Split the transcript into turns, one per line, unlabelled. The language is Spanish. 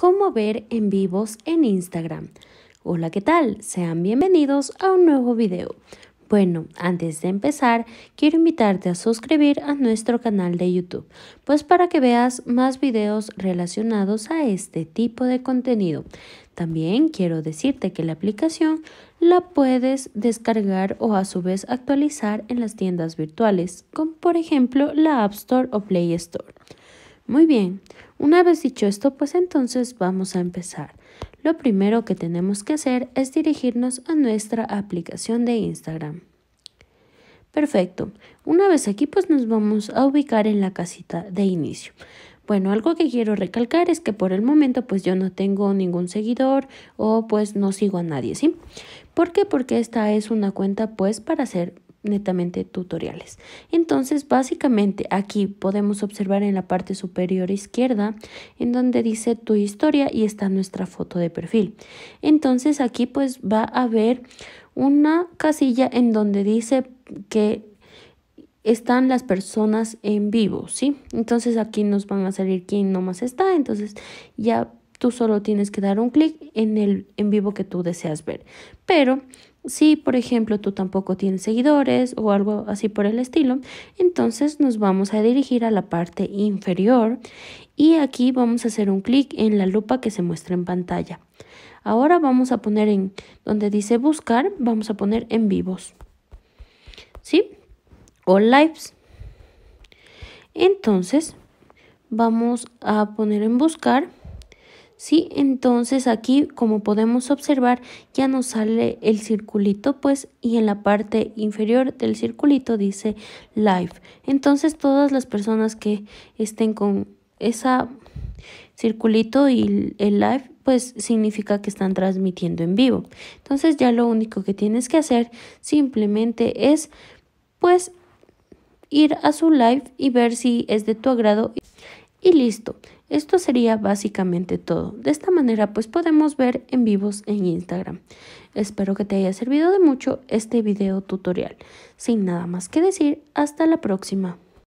cómo ver en vivos en Instagram. Hola, ¿qué tal? Sean bienvenidos a un nuevo video. Bueno, antes de empezar, quiero invitarte a suscribir a nuestro canal de YouTube, pues para que veas más videos relacionados a este tipo de contenido. También quiero decirte que la aplicación la puedes descargar o a su vez actualizar en las tiendas virtuales, como por ejemplo la App Store o Play Store. Muy bien, una vez dicho esto, pues entonces vamos a empezar. Lo primero que tenemos que hacer es dirigirnos a nuestra aplicación de Instagram. Perfecto, una vez aquí pues nos vamos a ubicar en la casita de inicio. Bueno, algo que quiero recalcar es que por el momento pues yo no tengo ningún seguidor o pues no sigo a nadie, ¿sí? ¿Por qué? Porque esta es una cuenta pues para hacer netamente tutoriales. Entonces, básicamente aquí podemos observar en la parte superior izquierda en donde dice tu historia y está nuestra foto de perfil. Entonces, aquí pues va a haber una casilla en donde dice que están las personas en vivo, ¿sí? Entonces aquí nos van a salir quién nomás está, entonces ya tú solo tienes que dar un clic en el en vivo que tú deseas ver. Pero si, por ejemplo, tú tampoco tienes seguidores o algo así por el estilo, entonces nos vamos a dirigir a la parte inferior y aquí vamos a hacer un clic en la lupa que se muestra en pantalla. Ahora vamos a poner en donde dice buscar, vamos a poner en vivos. ¿Sí? O lives. Entonces, vamos a poner en buscar ¿sí? Entonces aquí, como podemos observar, ya nos sale el circulito, pues, y en la parte inferior del circulito dice live. Entonces todas las personas que estén con ese circulito y el live pues significa que están transmitiendo en vivo entonces ya lo único que tienes que hacer simplemente es pues ir a su live y ver si es de tu agrado y listo, esto sería básicamente todo. De esta manera pues podemos ver en vivos en Instagram. Espero que te haya servido de mucho este video tutorial. Sin nada más que decir, hasta la próxima.